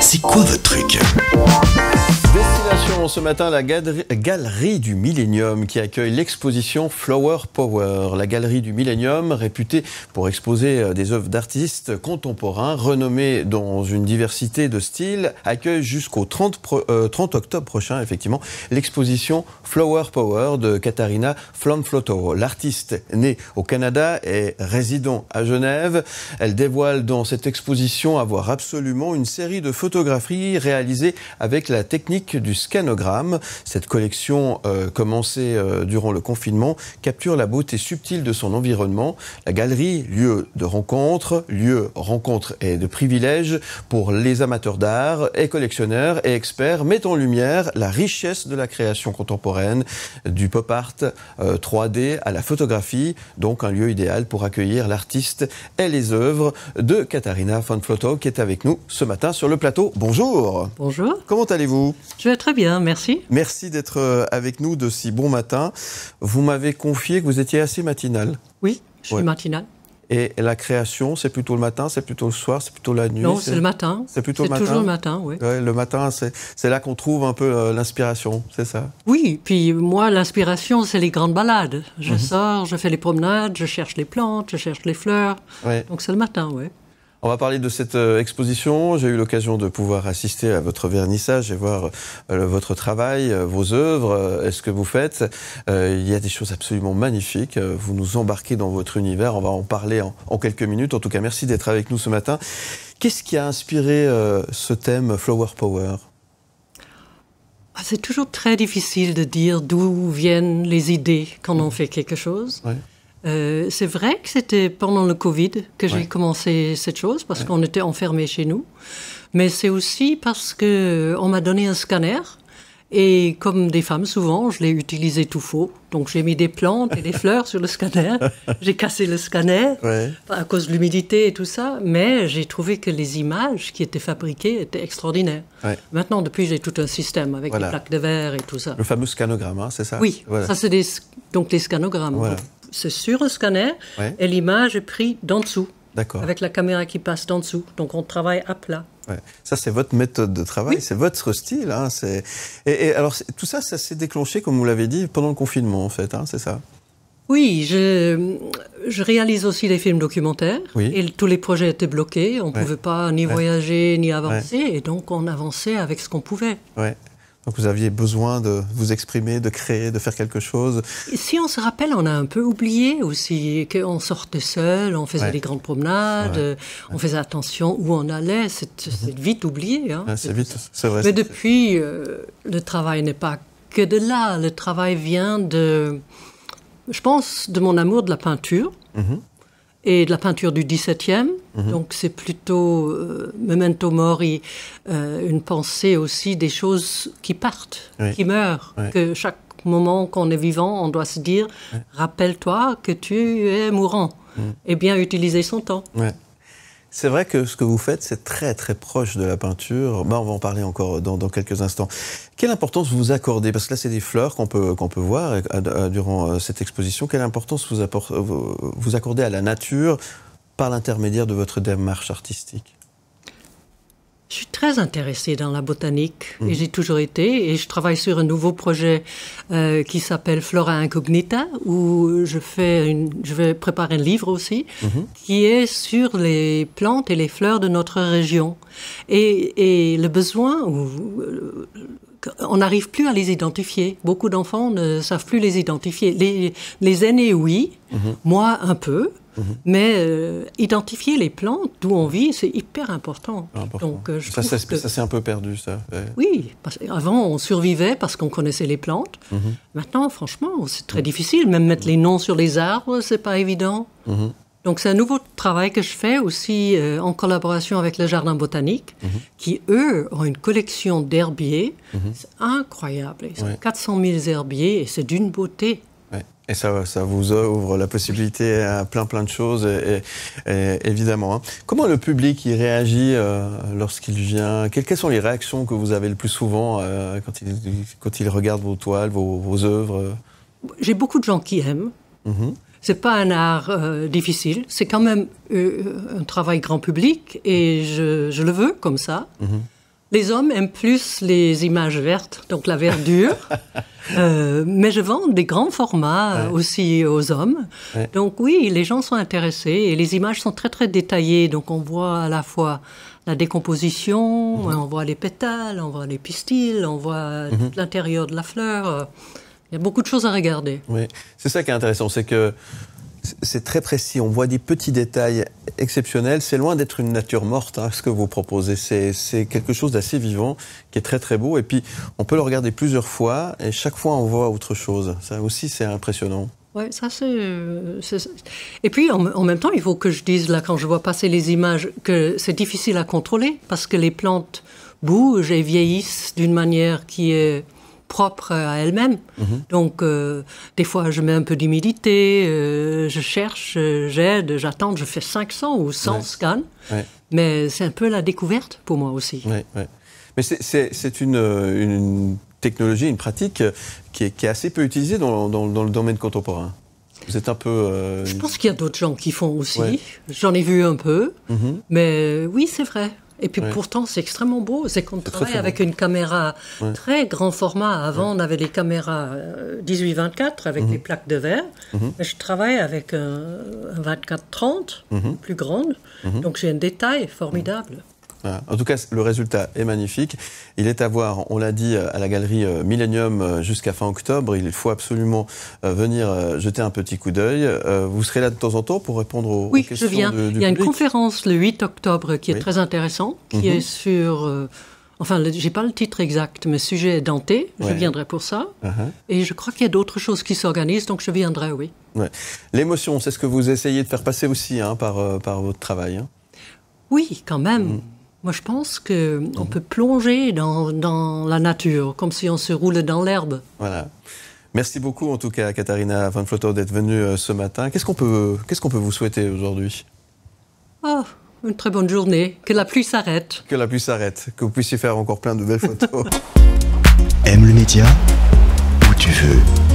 C'est quoi votre truc Destination ce matin, la Galerie du Millénium qui accueille l'exposition Flower Power. La Galerie du Millénium, réputée pour exposer euh, des œuvres d'artistes contemporains renommés dans une diversité de styles, accueille jusqu'au 30, euh, octobre prochain, effectivement, l'exposition Flower Power de Katharina Flamflotto. L'artiste née au Canada et résident à Genève, elle dévoile dans cette exposition avoir absolument une série de photographies réalisées avec la technique du scanogramme. Cette collection, euh, commencée euh, durant le confinement, capture la beauté subtile de son environnement. La galerie, lieu de rencontre, lieu rencontre et de privilèges pour les amateurs d'art et collectionneurs et experts, met en lumière la richesse de la création contemporaine, du pop art 3D euh, à la photographie, donc un lieu idéal pour accueillir l'artiste et les œuvres de Katharina von Flotow qui est avec nous ce matin sur le plateau. Bonjour. Bonjour. Comment allez-vous je vais très bien, merci. Merci d'être euh, avec nous de si bon matin. Vous m'avez confié que vous étiez assez matinal. Oui, je suis matinal. Et la création, c'est plutôt le matin, c'est plutôt le soir, c'est plutôt la nuit. Non, c'est le matin. C'est plutôt le matin. toujours le matin, oui. le matin, c'est là qu'on trouve un peu euh, l'inspiration, c'est ça Oui, puis moi, l'inspiration, c'est les grandes balades. Je mhm. sors, je fais les promenades, je cherche les plantes, je cherche les fleurs. Donc c'est le matin, oui. On va parler de cette euh, exposition. J'ai eu l'occasion de pouvoir assister à votre vernissage et voir euh, votre travail, euh, vos œuvres, ce que vous faites. il y a des choses absolument magnifiques. Vous nous embarquez dans votre univers. On va en parler en, quelques minutes. En tout cas, merci d'être avec nous ce matin. Qu'est-ce qui a inspiré ce thème Flower Power ah, C'est toujours très difficile de dire d'où viennent les idées quand on mm. fait quelque chose. Euh, c'est vrai que c'était pendant le Covid que j'ai commencé cette chose parce qu'on était enfermés chez nous. Mais c'est aussi parce que euh, on m'a donné un scanner. Et comme des femmes, souvent, je l'ai utilisé tout faux. Donc j'ai mis des plantes et des fleurs sur le scanner. J'ai cassé le scanner à cause de l'humidité et tout ça. Mais j'ai trouvé que les images qui étaient fabriquées étaient extraordinaires. Maintenant, depuis, j'ai tout un système avec des plaques de verre et tout ça. Le fameux scanogramme, hein, c'est ça Oui, ça c'est des, donc les scanogrammes c'est sur le scanner et l'image est prise d'en dessous. D'accord. Avec la caméra qui passe d'en dessous. Donc on travaille à plat. Ouais. Ça, c'est votre méthode de travail, c'est votre style. Hein, et, alors, tout ça, ça s'est déclenché, comme vous l'avez dit, pendant le confinement, en fait, hein, c'est ça Oui, je, réalise aussi des films documentaires. Et tous les projets étaient bloqués, on ne pouvait pas ni voyager, ni avancer. Et donc, on avançait avec ce qu'on pouvait. Ouais. Donc vous aviez besoin de vous exprimer, de créer, de faire quelque chose. Si on se rappelle, on a un peu oublié aussi qu'on sortait seul, on faisait des grandes promenades, euh, on faisait attention où on allait. C'est mhm. vite oublié. Hein. c'est vite, c'est vrai. Mais depuis, euh, le travail n'est pas que de là. Le travail vient de, je pense, de mon amour de la peinture. Mhm et de la peinture du XVIIe. Mhm. Donc c'est plutôt euh, memento mori, euh, une pensée aussi des choses qui partent, qui meurent, que chaque moment qu'on est vivant, on doit se dire, rappelle-toi que tu es mourant, mhm. et eh bien utiliser son temps. C'est vrai que ce que vous faites, c'est très très proche de la peinture. on va en parler encore dans, quelques instants. Quelle importance vous accordez Parce que là, c'est des fleurs qu'on peut, qu'on peut voir euh, euh, durant euh, cette exposition. Quelle importance vous, vous accordez à la nature par l'intermédiaire de votre démarche artistique très intéressée dans la botanique et mhm. j'ai toujours été. Et je travaille sur un nouveau projet euh, qui s'appelle Flora Incognita, où je, fais une, je vais préparer un livre aussi mhm. qui est sur les plantes et les fleurs de notre région. Et, le besoin, euh, on n'arrive plus à les identifier. Beaucoup d'enfants ne savent plus les identifier. Les, aînés, oui, mhm. moi un peu. Mhm. Mais euh, identifier les plantes d'où on vit, c'est hyper important. Ah, Donc, euh, je ça, s'est c'est un peu perdu, ça. Oui, avant, on survivait parce qu'on connaissait les plantes. Mhm. Maintenant, franchement, c'est très mhm. difficile. Même mettre les noms sur les arbres, c'est pas évident. Donc, c'est un nouveau travail que je fais aussi euh, en collaboration avec le Jardin botanique, qui, eux, ont une collection d'herbiers. C'est incroyable. Ils ont 400 000 herbiers et c'est d'une beauté. Et ça, ça vous ouvre la possibilité à plein plein de choses, et, évidemment. Hein. Comment le public y réagit euh, lorsqu'il vient Quelles sont les réactions que vous avez le plus souvent euh, quand, il, quand il regarde vos toiles, vos, œuvres J'ai beaucoup de gens qui aiment. Ce mm-hmm. C'est pas un art euh, difficile, c'est quand même un travail grand public et je, je le veux comme ça. Mm-hmm. Les hommes aiment plus les images vertes, donc la verdure. Euh, mais je vends des grands formats euh, aussi aux hommes. Donc oui, les gens sont intéressés et les images sont très très détaillées. Donc on voit à la fois la décomposition, mhm. on voit les pétales, on voit les pistils, on voit mhm. l'intérieur de la fleur. Il y a beaucoup de choses à regarder. Oui, c'est ça qui est intéressant, c'est que c'est très précis. On voit des petits détails exceptionnels. C'est loin d'être une nature morte, hein, ce que vous proposez. C'est quelque chose d'assez vivant, qui est très très beau. Et puis, on peut le regarder plusieurs fois, et chaque fois, on voit autre chose. Ça aussi, c'est impressionnant. Oui, ça c'est. Et puis en, même temps, il faut que je dise là, quand je vois passer les images, que c'est difficile à contrôler parce que les plantes bougent et vieillissent d'une manière qui est propre à elle-même. Mhm. Donc, euh, des fois, je mets un peu d'humilité, euh, je cherche, euh, j'aide, j'attends, je fais 500 ou 100 scans. Mais c'est un peu la découverte pour moi aussi. mais c'est une, technologie, une pratique qui est, assez peu utilisée dans, le domaine contemporain. Vous êtes un peu. Je pense qu'il y a d'autres gens qui font aussi. J'en ai vu un peu. Mhm. Mais oui, c'est vrai. Et puis pourtant, c'est extrêmement beau. C'est qu'on travaille avec une caméra très grand format. Avant, on avait les caméras 18-24 euh, avec les mhm. plaques de verre. Mhm. Mais je travaille avec un, 24-30, mhm. plus grande. Donc j'ai un détail formidable. En tout cas, le résultat est magnifique. Il est à voir, on l'a dit, euh, à la galerie euh, Millennium euh, jusqu'à fin octobre. Il faut absolument venir jeter un petit coup d'œil. Vous serez là de temps en temps pour répondre aux, questions. Oui, je viens. Il y a une conférence le 8 octobre qui est très intéressante, qui mhm. est sur. Enfin, Enfin, n'ai pas le titre exact, mais sujet est denté. Je viendrai pour ça. Uh-huh. Et je crois qu'il y a d'autres choses qui s'organisent, donc je viendrai, oui. L'émotion, c'est ce que vous essayez de faire passer aussi hein, par, par votre travail. Hein. Oui, quand même. Mm. Moi, je pense qu'on on peut plonger dans, dans, la nature, comme si on se roule dans l'herbe. Voilà. Merci beaucoup, en tout cas, Katharina Van Flotter, d'être venue euh, ce matin. Qu'est-ce qu'on peut, qu'est-ce qu'on peut vous souhaiter aujourd'hui oh, Une très bonne journée. Que la pluie s'arrête. Que la pluie s'arrête. Que vous puissiez faire encore plein de belles photos. Aime le média Où tu veux.